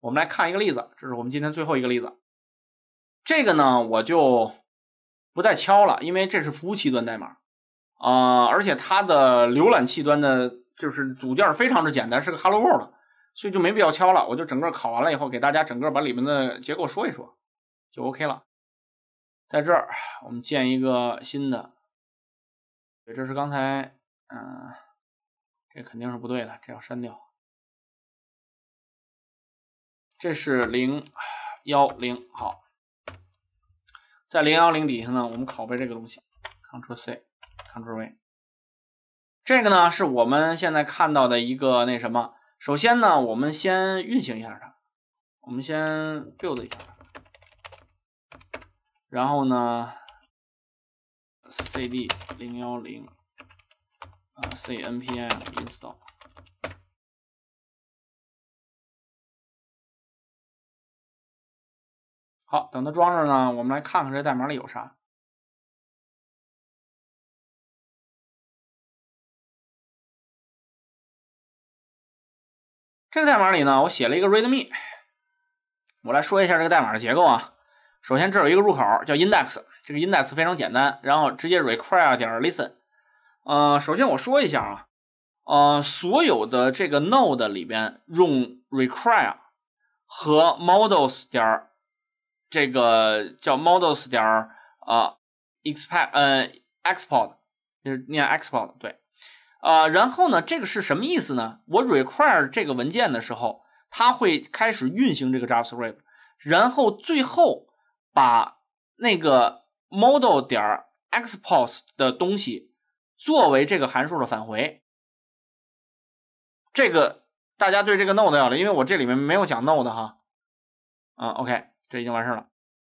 我们来看一个例子，这是我们今天最后一个例子。这个呢我就不再敲了，因为这是服务器端代码啊，而且它的浏览器端的就是组件非常之简单，是个 Hello World，所以就没必要敲了。我就整个考完了以后，给大家整个把里面的结构说一说，就 OK 了。在这儿我们建一个新的，这是刚才，嗯，这肯定是不对的，这要删掉。这是零幺零，好，在零幺零底下呢，我们拷贝这个东西，Ctrl+C，Ctrl+V。这个呢是我们现在看到的一个那什么。首先呢，我们先运行一下它，我们先 build 一下，然后呢，cd 零幺零，啊，cnpm install。好，等它装上呢，我们来看看这代码里有啥。这个代码里呢，我写了一个 readme。我来说一下这个代码的结构啊。首先，这有一个入口叫 index，这个 index 非常简单，然后直接 require 点 listen。呃，首先我说一下啊，呃，所有的这个 node 里边用 require 和 models 点。这个叫 models 点啊 expat 呃 export 就是念 export 对呃然后呢这个是什么意思呢？我 require 这个文件的时候，它会开始运行这个 JavaScript，然后最后把那个 model 点 e x p o r t 的东西作为这个函数的返回。这个大家对这个 Node 要的，因为我这里面没有讲 Node 哈，嗯 OK。这已经完事儿了，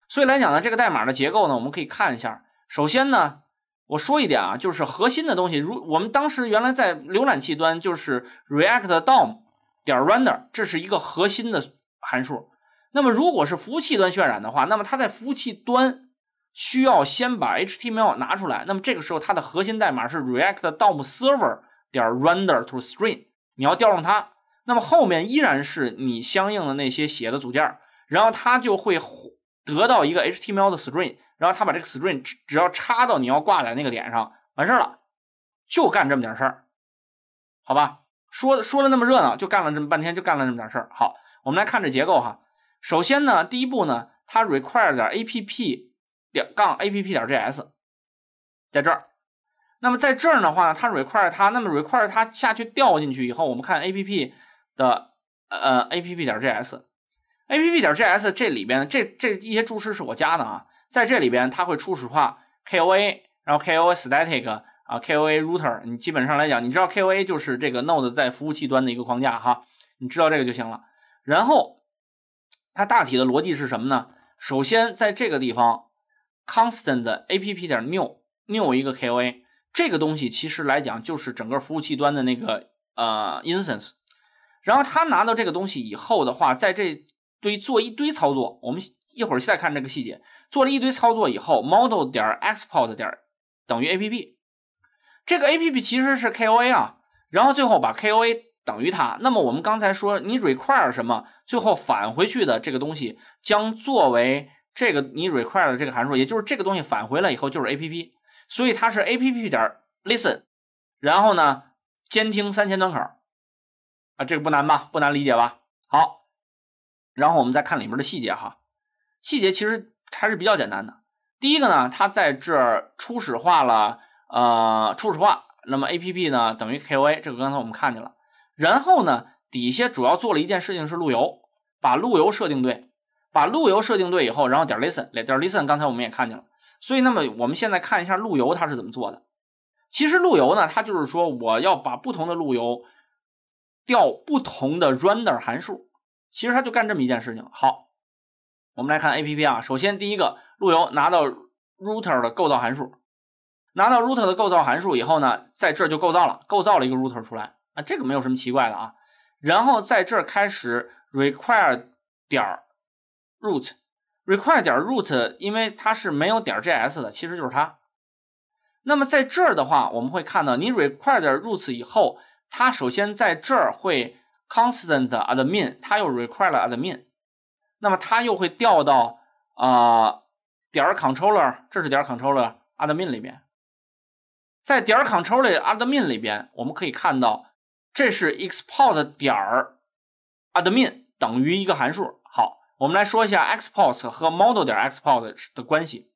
所以来讲呢，这个代码的结构呢，我们可以看一下。首先呢，我说一点啊，就是核心的东西，如我们当时原来在浏览器端就是 React DOM 点 render，这是一个核心的函数。那么如果是服务器端渲染的话，那么它在服务器端需要先把 HTML 拿出来。那么这个时候它的核心代码是 React DOM Server 点 render to string，你要调用它。那么后面依然是你相应的那些写的组件。然后它就会得到一个 HTML 的 string，然后它把这个 string 只要插到你要挂在那个点上，完事儿了，就干这么点事儿，好吧？说说了那么热闹，就干了这么半天，就干了这么点事儿。好，我们来看这结构哈。首先呢，第一步呢，它 require 点 app 点杠 app 点 js，在这儿。那么在这儿的话，它 require 它，那么 require 它下去掉进去以后，我们看 app 的呃 app 点 js。a p p 点 g s 这里边这这一些注释是我加的啊，在这里边它会初始化 k o a，然后 k o a static 啊 k o a router，你基本上来讲，你知道 k o a 就是这个 node 在服务器端的一个框架哈，你知道这个就行了。然后它大体的逻辑是什么呢？首先在这个地方 constant a p p 点 new new 一个 k o a，这个东西其实来讲就是整个服务器端的那个呃 instance，然后它拿到这个东西以后的话，在这对，做一堆操作，我们一会儿再看这个细节。做了一堆操作以后，model 点 export 点等于 app，这个 app 其实是 koa 啊。然后最后把 koa 等于它。那么我们刚才说你 require 什么，最后返回去的这个东西将作为这个你 require 的这个函数，也就是这个东西返回了以后就是 app。所以它是 app 点 listen，然后呢监听三千端口啊，这个不难吧？不难理解吧？好。然后我们再看里面的细节哈，细节其实还是比较简单的。第一个呢，它在这初始化了，呃，初始化，那么 A P P 呢等于 K O A，这个刚才我们看见了。然后呢，底下主要做了一件事情是路由，把路由设定对，把路由设定对以后，然后点 listen，点 listen，刚才我们也看见了。所以那么我们现在看一下路由它是怎么做的。其实路由呢，它就是说我要把不同的路由调不同的 render 函数。其实它就干这么一件事情。好，我们来看 A P P 啊。首先，第一个路由拿到 Router 的构造函数，拿到 Router 的构造函数以后呢，在这就构造了，构造了一个 Router 出来。啊，这个没有什么奇怪的啊。然后在这儿开始 require 点儿 root，require 点 root，因为它是没有点儿 js 的，其实就是它。那么在这儿的话，我们会看到，你 require root 以后，它首先在这儿会。constant admin，它又 r e q u i r e admin，那么它又会调到啊点儿 controller，这是点儿 controller admin 里边，在点儿 controller admin 里边，我们可以看到这是 export 点儿 admin 等于一个函数。好，我们来说一下 export 和 model 点 export 的关系。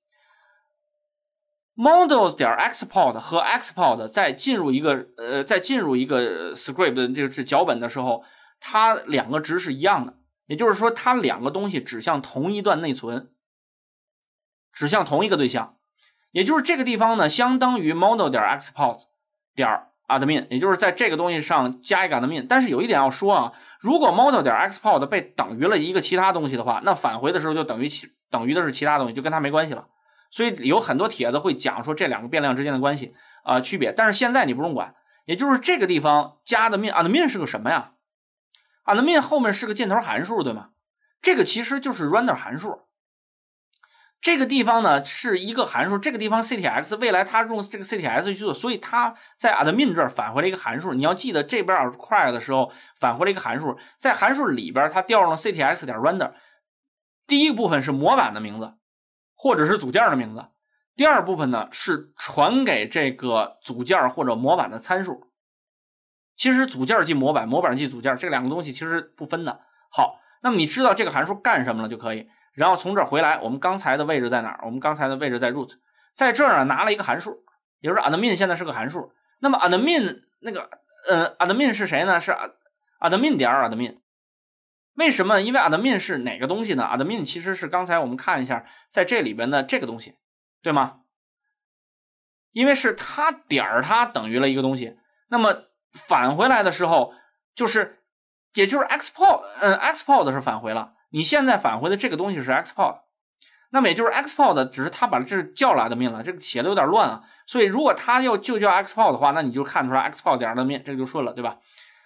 models 点 export 和 export 在进入一个呃，在进入一个 script 就是脚本的时候，它两个值是一样的，也就是说它两个东西指向同一段内存，指向同一个对象，也就是这个地方呢，相当于 model 点 export 点 admin，也就是在这个东西上加一个 admin。但是有一点要说啊，如果 model 点 export 被等于了一个其他东西的话，那返回的时候就等于其等于的是其他东西，就跟它没关系了。所以有很多帖子会讲说这两个变量之间的关系啊区别，但是现在你不用管，也就是这个地方加的 min，admin 是个什么呀？admin 后面是个箭头函数，对吗？这个其实就是 render 函数。这个地方呢是一个函数，这个地方 ctx 未来它用这个 ctx 去做，所以它在 admin 这儿返回了一个函数。你要记得这边儿 e q u i r e 的时候返回了一个函数，在函数里边它调用了 ctx 点 render，第一个部分是模板的名字。或者是组件的名字。第二部分呢，是传给这个组件或者模板的参数。其实组件记模板，模板记组件，这两个东西其实不分的。好，那么你知道这个函数干什么了就可以。然后从这儿回来，我们刚才的位置在哪儿？我们刚才的位置在 root，在这儿呢，拿了一个函数，也就是 admin 现在是个函数。那么 admin 那个呃，admin 是谁呢？是 admin 点 admin。为什么？因为 admin 是哪个东西呢？admin 其实是刚才我们看一下，在这里边的这个东西，对吗？因为是它点儿它等于了一个东西，那么返回来的时候，就是也就是 x p o t 嗯，x p o t 是返回了。你现在返回的这个东西是 x p o t 那么也就是 x p o t 只是它把这叫了 admin 了，这个写的有点乱啊。所以如果它要就叫 x p o t 的话，那你就看出来 x p o t 点 admin 这个就顺了，对吧？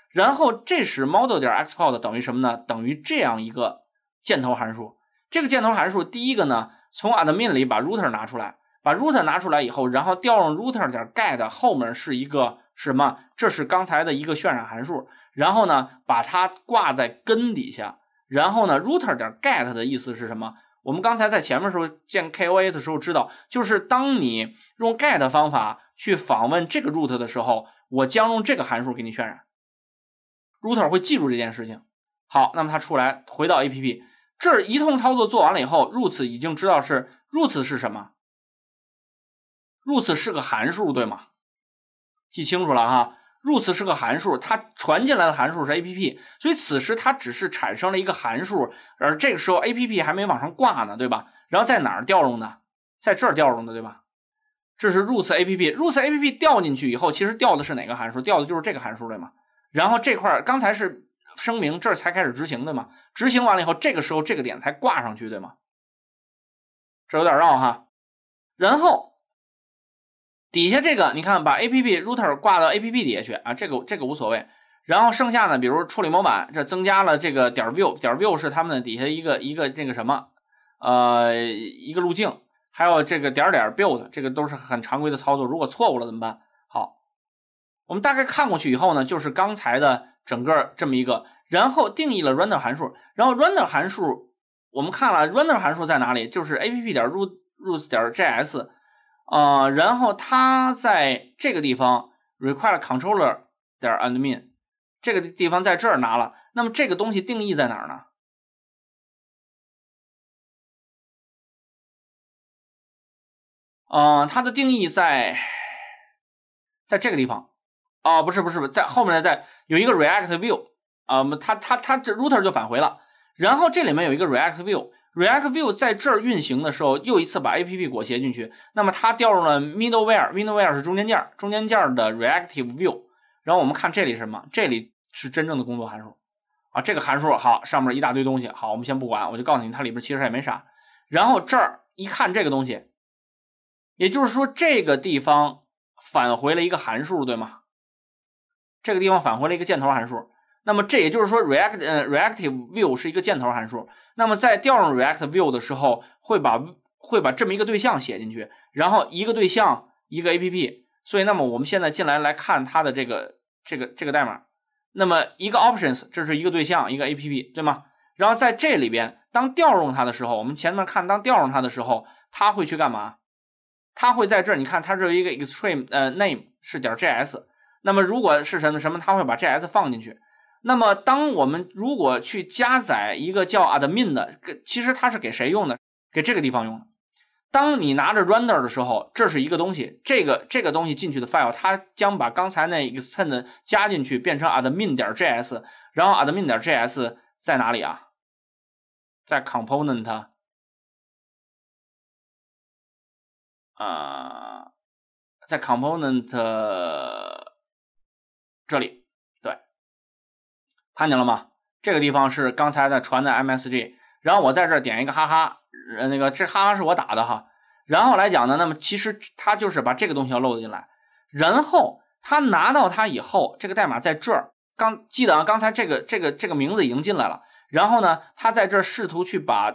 然后这时 model 点 export 等于什么呢？等于这样一个箭头函数。这个箭头函数第一个呢，从 admin 里把 router 拿出来，把 router 拿出来以后，然后调用 router 点 get，后面是一个是什么？这是刚才的一个渲染函数。然后呢，把它挂在根底下。然后呢，router 点 get 的意思是什么？我们刚才在前面时候见 koa 的时候知道，就是当你用 get 方法去访问这个 root 的时候，我将用这个函数给你渲染。r o u t 会记住这件事情。好，那么它出来回到 A P P，这一通操作做完了以后，Roots 已经知道是 Roots 是什么，Roots 是个函数，对吗？记清楚了哈，Roots 是个函数，它传进来的函数是 A P P，所以此时它只是产生了一个函数，而这个时候 A P P 还没往上挂呢，对吧？然后在哪儿调用的？在这儿调用的，对吧？这是 Roots A P P，Roots A P P 调进去以后，其实调的是哪个函数？调的就是这个函数，对吗？然后这块刚才是声明，这才开始执行的嘛？执行完了以后，这个时候这个点才挂上去，对吗？这有点绕哈。然后底下这个，你看把 A P P router 挂到 A P P 底下去啊，这个这个无所谓。然后剩下呢，比如处理模板，这增加了这个点儿 view，点儿 view 是他们底下一个一个这个什么，呃，一个路径，还有这个点儿点儿 build，这个都是很常规的操作。如果错误了怎么办？我们大概看过去以后呢，就是刚才的整个这么一个，然后定义了 render 函数，然后 render 函数，我们看了 render 函数在哪里，就是 app 点 root root 点 js，啊，然后它在这个地方 require controller 点 admin 这个地方在这儿拿了，那么这个东西定义在哪儿呢？啊，它的定义在在这个地方。哦，不是不是不是，在后面的在有一个 React View 啊，它它它这 Router 就返回了，然后这里面有一个 React View，React View 在这儿运行的时候，又一次把 A P P 裹挟进去，那么它调用了 Middleware，Middleware 是中间件，中间件的 Reactive View，然后我们看这里是什么，这里是真正的工作函数啊，这个函数好，上面一大堆东西，好，我们先不管，我就告诉你它里边其实也没啥，然后这儿一看这个东西，也就是说这个地方返回了一个函数，对吗？这个地方返回了一个箭头函数，那么这也就是说，react 呃 reactive view 是一个箭头函数。那么在调用 reactive view 的时候，会把会把这么一个对象写进去，然后一个对象一个 app。所以那么我们现在进来来看它的这个这个这个代码。那么一个 options 这是一个对象一个 app 对吗？然后在这里边当调用它的时候，我们前面看当调用它的时候，它会去干嘛？它会在这儿，你看它这有一个 extreme 呃 name 是点 js。那么如果是什么什么，它会把 js 放进去。那么当我们如果去加载一个叫 admin 的，其实它是给谁用的？给这个地方用的。当你拿着 render 的时候，这是一个东西，这个这个东西进去的 file，它将把刚才那 extend 加进去，变成 admin 点 js。然后 admin 点 js 在哪里啊？在 component 啊，在 component。这里，对，看见了吗？这个地方是刚才的传的 msg，然后我在这点一个哈哈，呃，那个这哈哈是我打的哈。然后来讲呢，那么其实他就是把这个东西要漏进来，然后他拿到它以后，这个代码在这儿，刚记得啊，刚才这个这个这个名字已经进来了。然后呢，他在这试图去把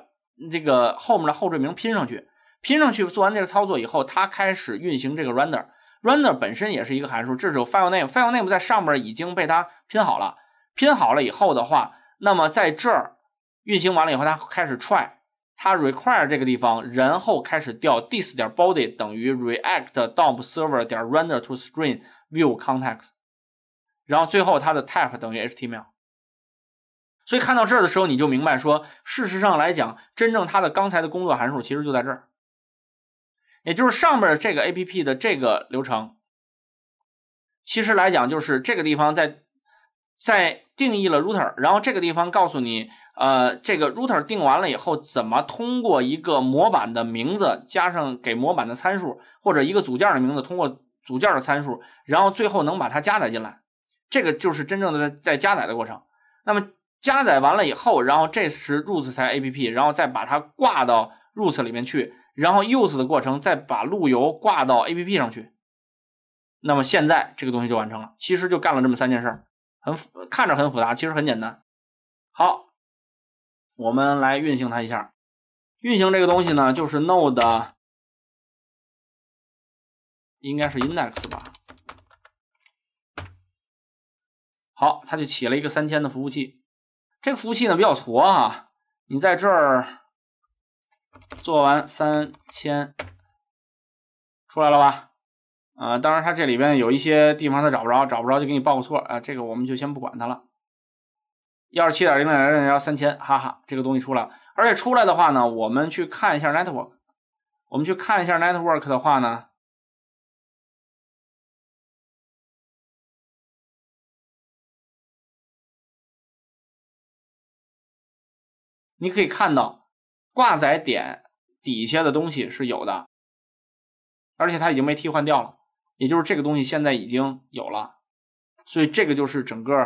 这个后面的后缀名拼上去，拼上去做完这个操作以后，他开始运行这个 r e n d e r render 本身也是一个函数，这时候 file name file name 在上面已经被它拼好了，拼好了以后的话，那么在这儿运行完了以后，它开始 try，它 require 这个地方，然后开始调 d i s 点 body 等于 React DOM Server 点 render to string view context，然后最后它的 type 等于 HTML。所以看到这儿的时候，你就明白说，事实上来讲，真正它的刚才的工作函数其实就在这儿。也就是上面这个 A P P 的这个流程，其实来讲就是这个地方在在定义了 router，然后这个地方告诉你，呃，这个 router 定完了以后，怎么通过一个模板的名字加上给模板的参数，或者一个组件的名字通过组件的参数，然后最后能把它加载进来，这个就是真正的在在加载的过程。那么加载完了以后，然后这时 Roots 才 A P P，然后再把它挂到 Roots 里面去。然后 use 的过程，再把路由挂到 A P P 上去，那么现在这个东西就完成了。其实就干了这么三件事儿，很看着很复杂，其实很简单。好，我们来运行它一下。运行这个东西呢，就是 Node，应该是 index 吧。好，它就起了一个三千的服务器。这个服务器呢比较矬啊，你在这儿。做完三千出来了吧？啊，当然它这里边有一些地方它找不着，找不着就给你报个错啊。这个我们就先不管它了。幺是七点零六零点幺三千，哈哈，这个东西出来。而且出来的话呢，我们去看一下 network，我们去看一下 network 的话呢，你可以看到。挂载点底下的东西是有的，而且它已经被替换掉了，也就是这个东西现在已经有了，所以这个就是整个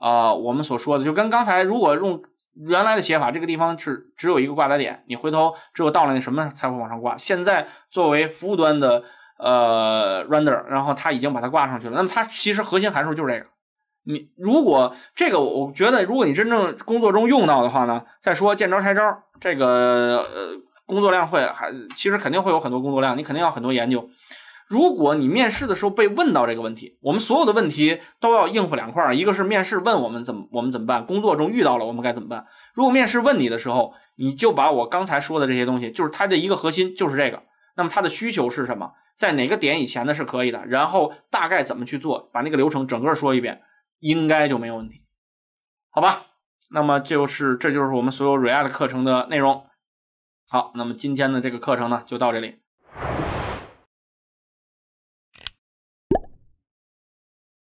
啊我们所说的，就跟刚才如果用原来的写法，这个地方是只有一个挂载点，你回头只有到了那什么才会往上挂。现在作为服务端的呃 render，然后它已经把它挂上去了，那么它其实核心函数就是这个。你如果这个，我觉得如果你真正工作中用到的话呢，再说见招拆招，这个呃工作量会还其实肯定会有很多工作量，你肯定要很多研究。如果你面试的时候被问到这个问题，我们所有的问题都要应付两块儿，一个是面试问我们怎么我们怎么办，工作中遇到了我们该怎么办。如果面试问你的时候，你就把我刚才说的这些东西，就是它的一个核心就是这个，那么它的需求是什么，在哪个点以前呢是可以的，然后大概怎么去做，把那个流程整个说一遍。应该就没有问题，好吧？那么就是这就是我们所有 React 课程的内容。好，那么今天的这个课程呢，就到这里。